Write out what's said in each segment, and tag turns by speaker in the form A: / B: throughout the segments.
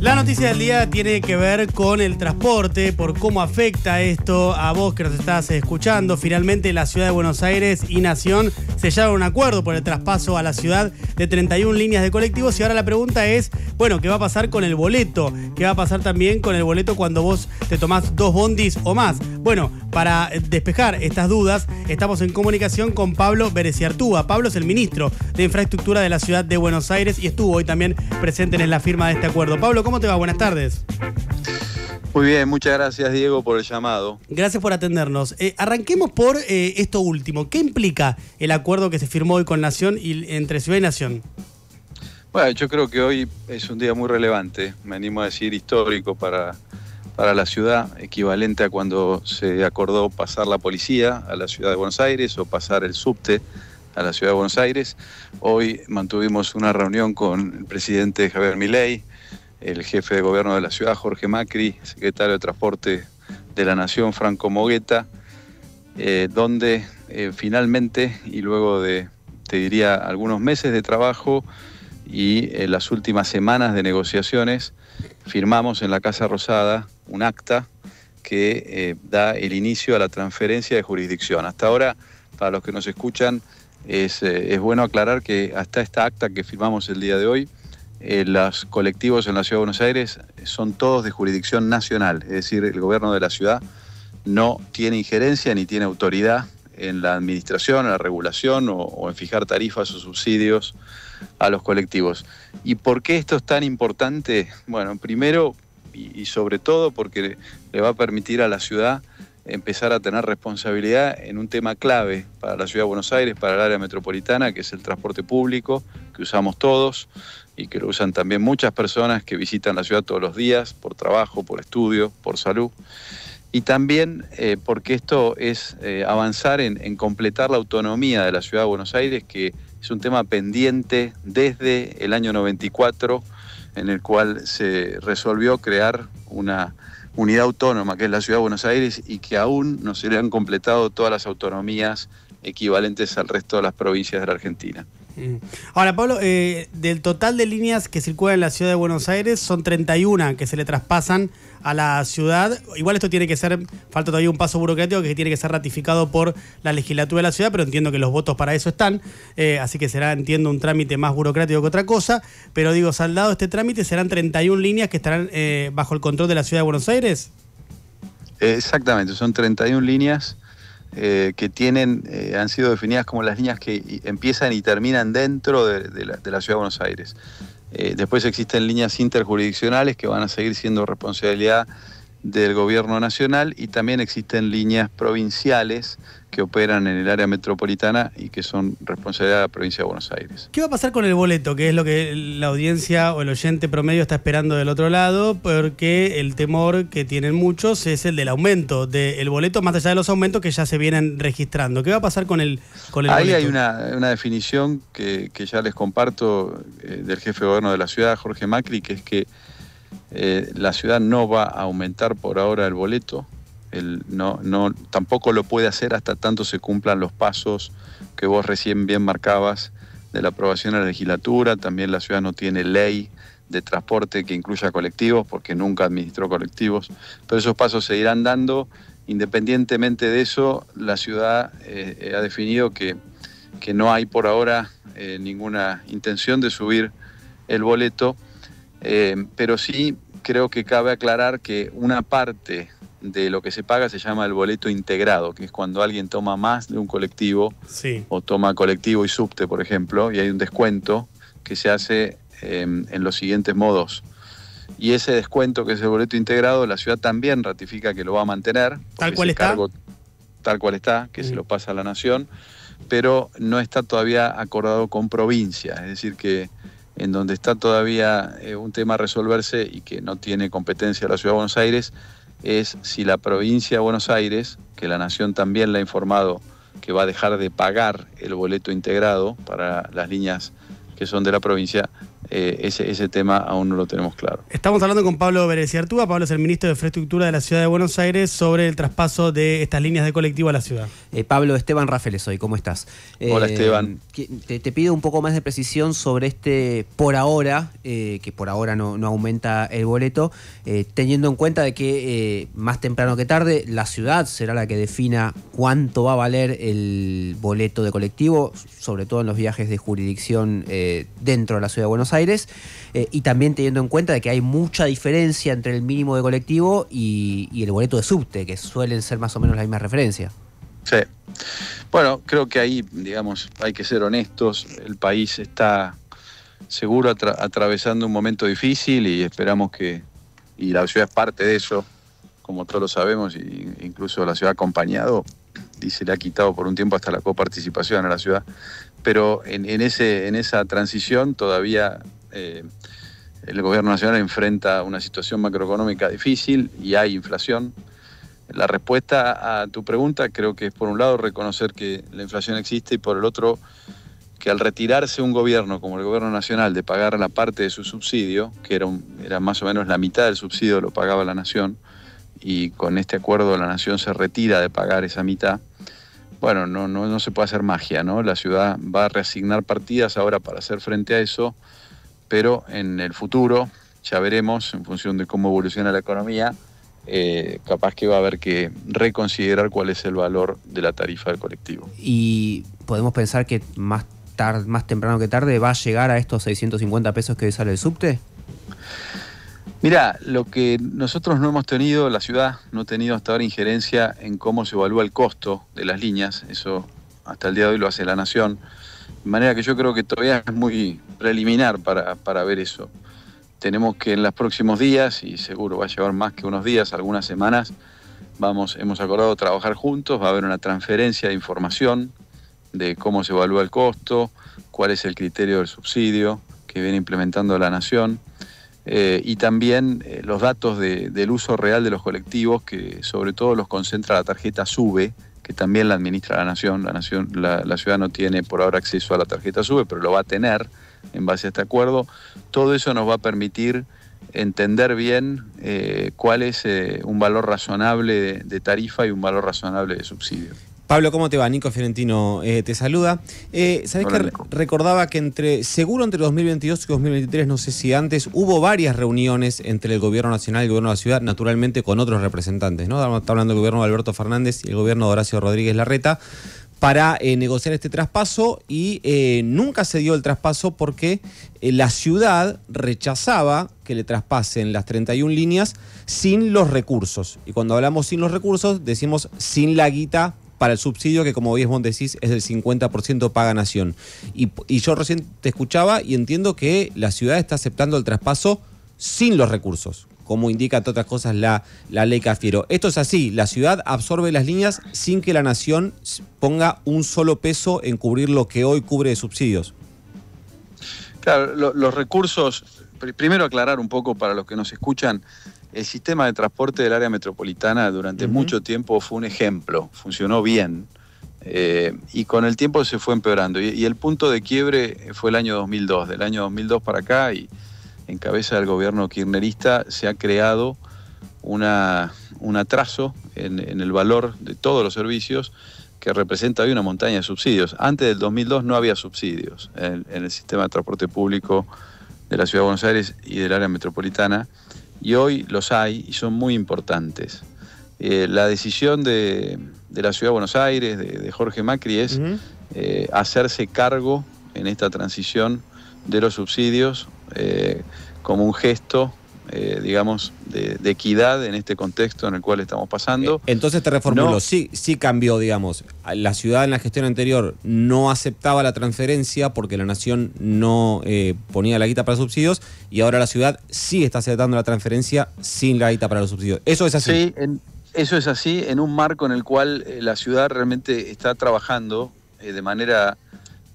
A: La noticia del día tiene que ver con el transporte, por cómo afecta esto a vos que nos estás escuchando. Finalmente la ciudad de Buenos Aires y Nación sellaron un acuerdo por el traspaso a la ciudad de 31 líneas de colectivos y ahora la pregunta es, bueno, ¿qué va a pasar con el boleto? ¿Qué va a pasar también con el boleto cuando vos te tomás dos bondis o más? Bueno, para despejar estas dudas, estamos en comunicación con Pablo Bereciartúa. Pablo es el ministro de Infraestructura de la ciudad de Buenos Aires y estuvo hoy también presente en la firma de este acuerdo. Pablo, ¿Cómo te va? Buenas tardes.
B: Muy bien, muchas gracias Diego por el llamado.
A: Gracias por atendernos. Eh, arranquemos por eh, esto último. ¿Qué implica el acuerdo que se firmó hoy con Nación y entre Ciudad y Nación?
B: Bueno, yo creo que hoy es un día muy relevante, me animo a decir histórico para, para la ciudad, equivalente a cuando se acordó pasar la policía a la ciudad de Buenos Aires o pasar el subte a la ciudad de Buenos Aires. Hoy mantuvimos una reunión con el presidente Javier Milei, el jefe de gobierno de la ciudad, Jorge Macri, secretario de Transporte de la Nación, Franco Mogueta, eh, donde eh, finalmente, y luego de, te diría, algunos meses de trabajo y eh, las últimas semanas de negociaciones, firmamos en la Casa Rosada un acta que da el inicio a la transferencia de jurisdicción. Hasta ahora, para los que nos escuchan, es, es bueno aclarar que hasta esta acta que firmamos el día de hoy, eh, los colectivos en la Ciudad de Buenos Aires son todos de jurisdicción nacional, es decir, el gobierno de la ciudad no tiene injerencia ni tiene autoridad en la administración, en la regulación o, en fijar tarifas o subsidios a los colectivos. ¿Y por qué esto es tan importante? Bueno, primero y sobre todo porque le va a permitir a la ciudad empezar a tener responsabilidad en un tema clave para la ciudad de Buenos Aires, para el área metropolitana, que es el transporte público, que usamos todos y que lo usan también muchas personas que visitan la ciudad todos los días, por trabajo, por estudio, por salud. Y también eh, porque esto es eh, avanzar en completar la autonomía de la ciudad de Buenos Aires, que es un tema pendiente desde el año 94, en el cual se resolvió crear una unidad autónoma que es la Ciudad de Buenos Aires y que aún no se le han completado todas las autonomías equivalentes al resto de las provincias de la Argentina.
A: Eh, ahora, Pablo, eh, del total de líneas que circulan en la ciudad de Buenos Aires, son 31 que se le traspasan a la ciudad. Igual esto tiene que ser, falta todavía un paso burocrático que tiene que ser ratificado por la legislatura de la ciudad, pero entiendo que los votos para eso están, eh, así que será, entiendo, un trámite más burocrático que otra cosa. Pero digo, saldado este trámite, serán 31 líneas que estarán bajo el control de la ciudad de Buenos Aires. Exactamente,
B: son 31 líneas eh, que tienen, eh, han sido definidas como las líneas que empiezan y terminan dentro de, la, Ciudad de Buenos Aires. Eh, después existen líneas interjurisdiccionales que van a seguir siendo responsabilidad del gobierno nacional y también existen líneas provinciales que operan en el área metropolitana y que son responsabilidad de la provincia de Buenos Aires.
A: ¿Qué va a pasar con el boleto? Que es lo que la audiencia o el oyente promedio está esperando del otro lado, porque el temor que tienen muchos es el del aumento del boleto, más allá de los aumentos que ya se vienen registrando. ¿Qué va a pasar con el, boleto? Ahí hay una,
B: definición que, ya les comparto eh, del jefe de gobierno de la ciudad, Jorge Macri, que es que eh, la ciudad no va a aumentar por ahora el boleto, no, no, tampoco lo puede hacer hasta tanto se cumplan los pasos que vos recién bien marcabas de la aprobación de la legislatura, también la ciudad no tiene ley de transporte que incluya colectivos, porque nunca administró colectivos, pero esos pasos se irán dando. Independientemente de eso, la ciudad eh, ha definido que, no hay por ahora eh, ninguna intención de subir el boleto. Eh, pero sí creo que cabe aclarar que una parte de lo que se paga se llama el boleto integrado, que es cuando alguien toma más de un colectivo o toma colectivo y subte, por ejemplo, y hay un descuento que se hace em, en los siguientes modos. Y ese descuento que es el boleto integrado, la ciudad también ratifica que lo va a mantener. Tal cual está. tal cual está, que se lo pasa a la nación, pero no está todavía acordado con provincia, es decir, que en donde está todavía eh, un tema a resolverse y que no tiene competencia la Ciudad de Buenos Aires, es si la provincia de Buenos Aires, que la Nación también le ha informado que va a dejar de pagar el boleto integrado para las líneas que son de la provincia, eh, ese, tema aún no lo tenemos claro.
A: Estamos hablando con Pablo y Artúa Pablo es el ministro de Infraestructura de la Ciudad de Buenos Aires sobre el traspaso de estas líneas de colectivo a la ciudad.
C: Eh, Pablo, Esteban Rafeles, hoy, ¿cómo estás? Hola eh, Esteban. Te, te, pido un poco más de precisión sobre este por ahora, que por ahora no, no aumenta el boleto, teniendo en cuenta de que más temprano que tarde la ciudad será la que defina cuánto va a valer el boleto de colectivo, sobre todo en los viajes de jurisdicción dentro de la Ciudad de Buenos Aires. Eh, y también teniendo en cuenta que hay mucha diferencia entre el mínimo de colectivo y, el boleto de subte, que suelen ser más o menos la misma referencia.
B: Sí. Bueno, creo que ahí, digamos, hay que ser honestos, el país está seguro atravesando un momento difícil y esperamos que, y la ciudad es parte de eso, como todos lo sabemos, e incluso la ciudad ha acompañado y se le ha quitado por un tiempo hasta la coparticipación a la ciudad. Pero en, esa transición todavía eh, el gobierno nacional enfrenta una situación macroeconómica difícil y hay inflación. La respuesta a tu pregunta creo que es por un lado reconocer que la inflación existe y por el otro que al retirarse un gobierno como el gobierno nacional de pagar la parte de su subsidio, que era, era más o menos la mitad del subsidio lo pagaba la nación, y con este acuerdo la nación se retira de pagar esa mitad, bueno, no, no, se puede hacer magia, ¿no? La ciudad va a reasignar partidas ahora para hacer frente a eso, pero en el futuro ya veremos, en función de cómo evoluciona la economía, eh, capaz que va a haber que reconsiderar cuál es el valor de la tarifa del colectivo.
C: Y podemos pensar que más, tarde, más temprano que tarde va a llegar a estos 650 pesos que sale el subte.
B: Mira, lo que nosotros no hemos tenido, la ciudad no ha tenido hasta ahora injerencia en cómo se evalúa el costo de las líneas, eso hasta el día de hoy lo hace la Nación, de manera que yo creo que todavía es muy preliminar para, para ver eso. Tenemos que en los próximos días, y seguro va a llevar más que unos días, algunas semanas, vamos, hemos acordado trabajar juntos, va a haber una transferencia de información de cómo se evalúa el costo, cuál es el criterio del subsidio que viene implementando la Nación eh, y también eh, los datos del uso real de los colectivos, que sobre todo los concentra la tarjeta SUBE, que también la administra la Nación. La, nación la, ciudad no tiene por ahora acceso a la tarjeta SUBE, pero lo va a tener en base a este acuerdo. Todo eso nos va a permitir entender bien eh, cuál es un valor razonable de, tarifa y un valor razonable de subsidio.
C: Pablo, ¿cómo te va? Nico Fiorentino eh, te saluda. Eh, ¿Sabés que recordaba que entre, seguro entre 2022 y 2023, no sé si antes, hubo varias reuniones entre el gobierno nacional y el gobierno de la ciudad, naturalmente con otros representantes, ¿no? Está hablando del gobierno de Alberto Fernández y el gobierno de Horacio Rodríguez Larreta para eh, negociar este traspaso y nunca se dio el traspaso porque la ciudad rechazaba que le traspasen las 31 líneas sin los recursos. Y cuando hablamos sin los recursos, decimos sin la guita para el subsidio que, como bien vos decís, es del 50% paga Nación. Y, yo recién te escuchaba y entiendo que la ciudad está aceptando el traspaso sin los recursos, como indica, entre otras cosas, la, ley Cafiero. Esto es así, la ciudad absorbe las líneas sin que la Nación ponga un solo peso en cubrir lo que hoy cubre de subsidios.
B: Claro, los recursos, primero aclarar un poco para los que nos escuchan, el sistema de transporte del área metropolitana durante mucho tiempo fue un ejemplo, funcionó bien eh, y con el tiempo se fue empeorando. Y, el punto de quiebre fue el año 2002, del año 2002 para acá y en cabeza del gobierno kirchnerista se ha creado un atraso en, el valor de todos los servicios que representa hoy una montaña de subsidios. Antes del 2002 no había subsidios en el sistema de transporte público de la Ciudad de Buenos Aires y del área metropolitana y hoy los hay y son muy importantes. Eh, la decisión de, la Ciudad de Buenos Aires, de, Jorge Macri, es eh, hacerse cargo en esta transición de los subsidios eh, como un gesto eh, digamos, de, equidad en este contexto en el cual estamos pasando. Eh, entonces te reformulo,
C: sí, sí cambió, digamos. La ciudad en la gestión anterior no aceptaba la transferencia porque la nación no eh, ponía la guita para subsidios y ahora la ciudad sí está aceptando la transferencia sin la guita para los subsidios. Eso es así.
B: Sí, eso es así en un marco en el cual la ciudad realmente está trabajando de manera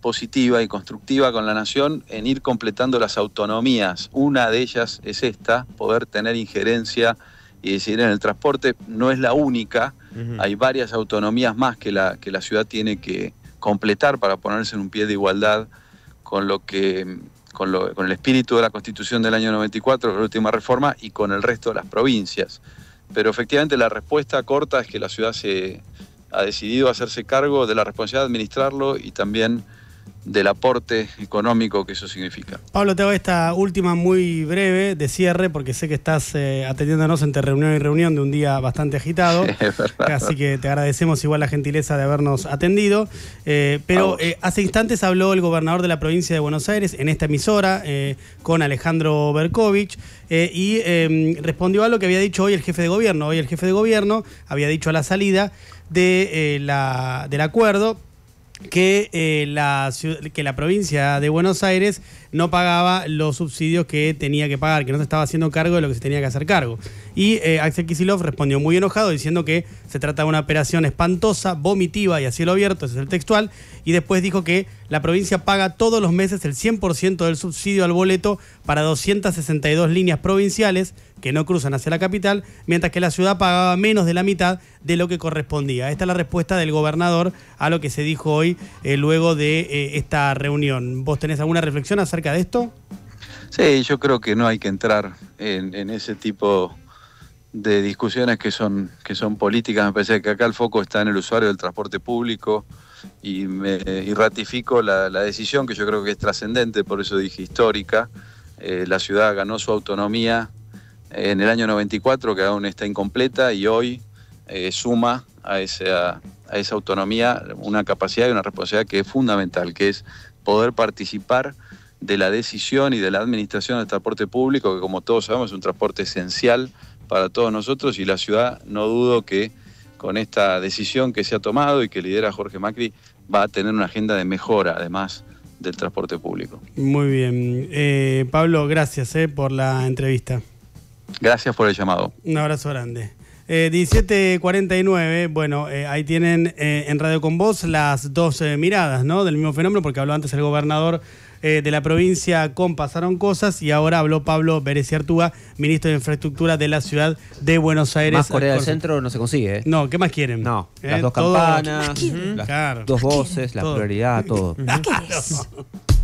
B: positiva y constructiva con la nación en ir completando las autonomías. Una de ellas es esta, poder tener injerencia y decidir en el transporte. No es la única, hay varias autonomías más que la, que la ciudad tiene que completar para ponerse en un pie de igualdad con lo que con, lo, con el espíritu de la Constitución del año 94, la última reforma, y con el resto de las provincias. Pero efectivamente la respuesta corta es que la ciudad se ha decidido hacerse cargo de la responsabilidad de administrarlo y también del aporte económico que eso significa.
A: Pablo, te hago esta última muy breve de cierre, porque sé que estás eh, atendiéndonos entre reunión y reunión de un día bastante agitado. Así que te agradecemos igual la gentileza de habernos atendido. Eh, pero eh, hace instantes habló el gobernador de la provincia de Buenos Aires en esta emisora con Alejandro Berkovich y em, respondió a lo que había dicho hoy el jefe de gobierno. Hoy el jefe de gobierno había dicho a la salida de, la, del acuerdo que, eh, la, que la provincia de Buenos Aires no pagaba los subsidios que tenía que pagar, que no se estaba haciendo cargo de lo que se tenía que hacer cargo. Y eh, Axel Kisilov respondió muy enojado diciendo que se trata de una operación espantosa, vomitiva y a cielo abierto, ese es el textual, y después dijo que la provincia paga todos los meses el 100% del subsidio al boleto para 262 líneas provinciales que no cruzan hacia la capital, mientras que la ciudad pagaba menos de la mitad de lo que correspondía. Esta es la respuesta del gobernador a lo que se dijo hoy eh, luego de eh, esta reunión. ¿Vos tenés alguna reflexión acerca de esto?
B: Sí, yo creo que no hay que entrar en, ese tipo de discusiones que son, que son políticas. Me parece que acá el foco está en el usuario del transporte público y, me, ratifico la, decisión que yo creo que es trascendente, por eso dije histórica. Eh, la ciudad ganó su autonomía en el año 94, que aún está incompleta, y hoy eh, suma a esa, a esa autonomía una capacidad y una responsabilidad que es fundamental, que es poder participar de la decisión y de la administración del transporte público, que como todos sabemos es un transporte esencial para todos nosotros y la ciudad no dudo que con esta decisión que se ha tomado y que lidera Jorge Macri va a tener una agenda de mejora además del transporte
A: público. Muy bien. Eh, Pablo, gracias eh, por la entrevista.
B: Gracias por el llamado.
A: Un abrazo grande. 17.49, eh, bueno, ahí tienen en Radio Con Voz las dos miradas, ¿no? Del mismo fenómeno, porque habló antes el gobernador eh, de la provincia con Pasaron Cosas y ahora habló Pablo y Artuga, ministro de Infraestructura de la ciudad de Buenos Aires. Más Corea del Centro no se consigue. ¿eh? No, ¿qué más quieren? No, eh, las dos campanas, las, dos voces, la prioridad, todo. ¿Qué